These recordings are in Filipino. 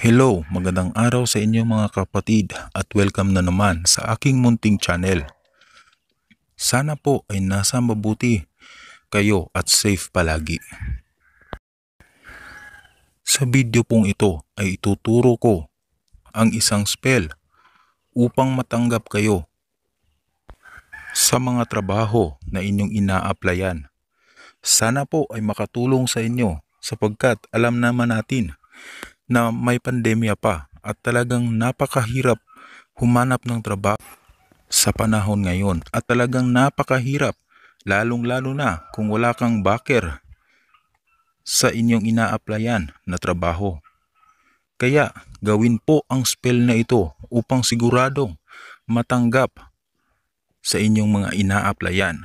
Hello, magandang araw sa inyo mga kapatid at welcome na naman sa aking munting channel. Sana po ay nasa mabuti kayo at safe palagi. Sa video pong ito ay ituturo ko ang isang spell upang matanggap kayo sa mga trabaho na inyong ina-applyan. Sana po ay makatulong sa inyo sapagkat alam naman natin na may pandemya pa at talagang napakahirap humanap ng trabaho sa panahon ngayon at talagang napakahirap lalong lalo na kung wala kang backer sa inyong ina-applyan na trabaho. Kaya gawin po ang spell na ito upang siguradong matanggap sa inyong mga ina-applyan.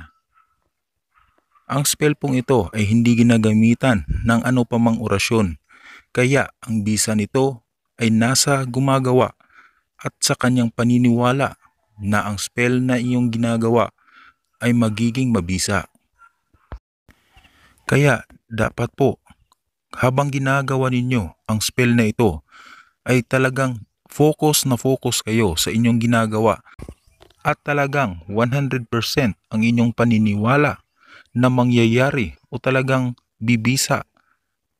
Ang spell pong ito ay hindi ginagamitan ng ano pa mang orasyon kaya ang bisa nito ay nasa gumagawa at sa kanyang paniniwala na ang spell na iyong ginagawa ay magiging mabisa. Kaya dapat po habang ginagawa ninyo ang spell na ito ay talagang focus na focus kayo sa inyong ginagawa at talagang 100% ang inyong paniniwala na mangyayari o talagang bibisa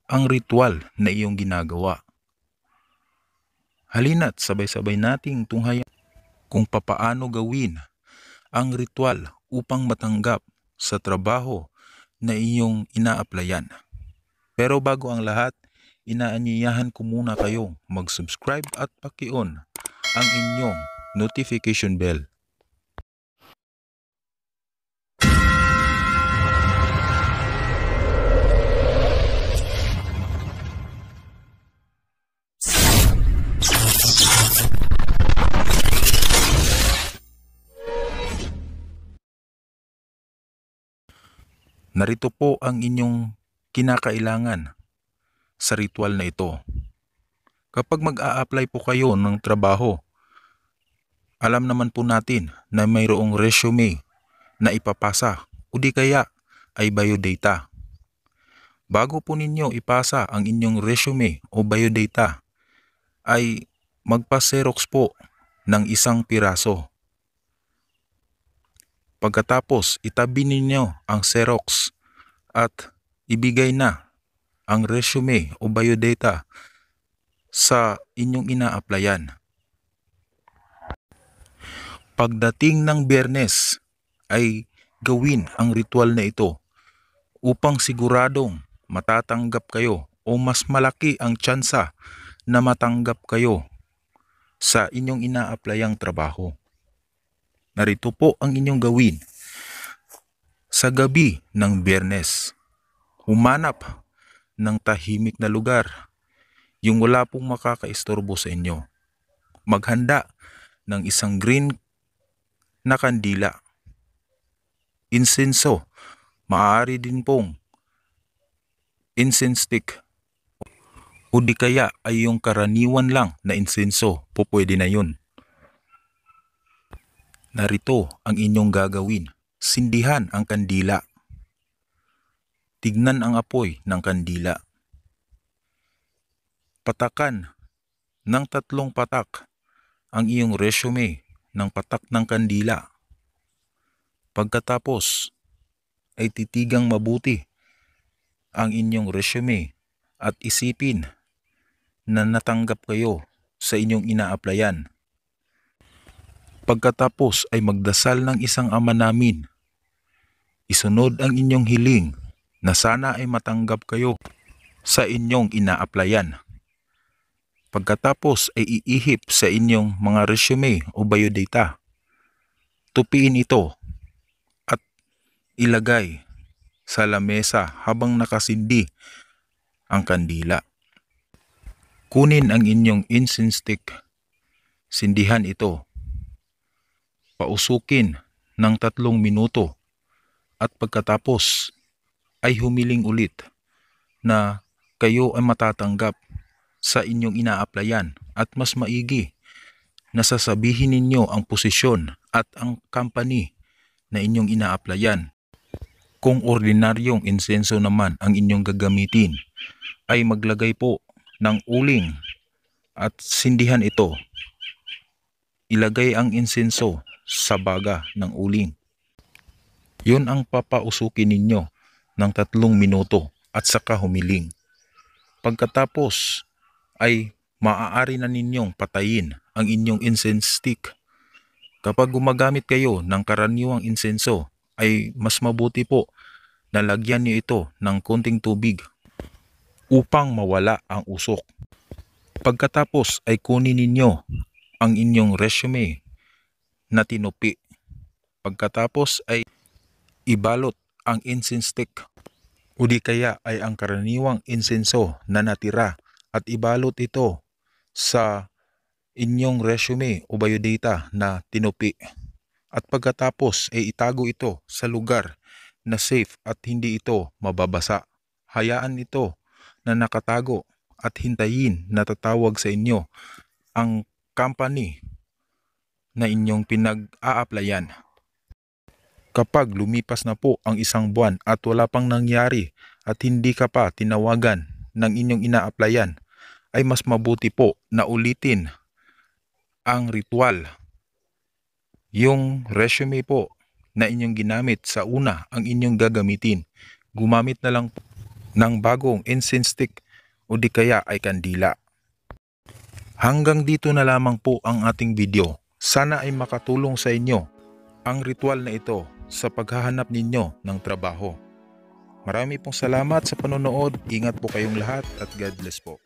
ang ritual na iyong ginagawa. Halina't sabay-sabay nating tunghayan kung papaano gawin ang ritual upang matanggap sa trabaho na iyong ina-applyan. Pero bago ang lahat, inaanyayahan ko muna kayong mag-subscribe at paki-on ang inyong notification bell Narito po ang inyong kinakailangan sa ritual na ito. Kapag mag-a-apply po kayo ng trabaho, alam naman po natin na mayroong resume na ipapasa o di kaya ay biodata. Bago po ninyo ipasa ang inyong resume o biodata, ay magpa-xerox po ng isang piraso Pagkatapos, itabi ninyo ang Xerox at ibigay na ang resume o biodata sa inyong ina-applyan. Pagdating ng biyernes ay gawin ang ritual na ito upang siguradong matatanggap kayo o mas malaki ang tsansa na matanggap kayo sa inyong ina-applyang trabaho narito po ang inyong gawin. Sa gabi ng biyernes, humanap ng tahimik na lugar, yung wala pong makakaistorbo sa inyo. Maghanda ng isang green na kandila. Insenso, maaari din pong incense stick o di kaya ay yung karaniwan lang na insenso po pwede na yun. Narito ang inyong gagawin. Sindihan ang kandila. Tignan ang apoy ng kandila. Patakan ng tatlong patak ang iyong resume ng patak ng kandila. Pagkatapos ay titigang mabuti ang inyong resume at isipin na natanggap kayo sa inyong ina-applyan Pagkatapos ay magdasal ng isang ama namin. Isunod ang inyong hiling na sana ay matanggap kayo sa inyong ina-applyan. Pagkatapos ay iihip sa inyong mga resume o biodata. Tupiin ito at ilagay sa lamesa habang nakasindi ang kandila. Kunin ang inyong incense stick, sindihan ito pausukin ng tatlong minuto at pagkatapos ay humiling ulit na kayo ay matatanggap sa inyong ina-applyan at mas maigi na sasabihin ninyo ang posisyon at ang company na inyong ina-applyan. Kung ordinaryong insenso naman ang inyong gagamitin ay maglagay po ng uling at sindihan ito. Ilagay ang insenso sa baga ng uling. Yun ang papausukin ninyo ng tatlong minuto at saka humiling. Pagkatapos ay maaari na ninyong patayin ang inyong incense stick. Kapag gumagamit kayo ng karaniwang insenso ay mas mabuti po na lagyan niyo ito ng konting tubig upang mawala ang usok. Pagkatapos ay kunin ninyo ang inyong resume na tinupi. Pagkatapos ay ibalot ang incense stick o di kaya ay ang karaniwang insenso na natira at ibalot ito sa inyong resume o biodata na tinupi. At pagkatapos ay itago ito sa lugar na safe at hindi ito mababasa. Hayaan ito na nakatago at hintayin na tatawag sa inyo ang company na inyong pinag-a-applyan. Kapag lumipas na po ang isang buwan at wala pang nangyari at hindi ka pa tinawagan ng inyong ina-applyan, ay mas mabuti po na ulitin ang ritual. Yung resume po na inyong ginamit sa una ang inyong gagamitin. Gumamit na lang ng bagong incense stick o di kaya ay kandila. Hanggang dito na lamang po ang ating video. Sana ay makatulong sa inyo ang ritual na ito sa paghahanap ninyo ng trabaho. Marami pong salamat sa panonood. Ingat po kayong lahat at God bless po.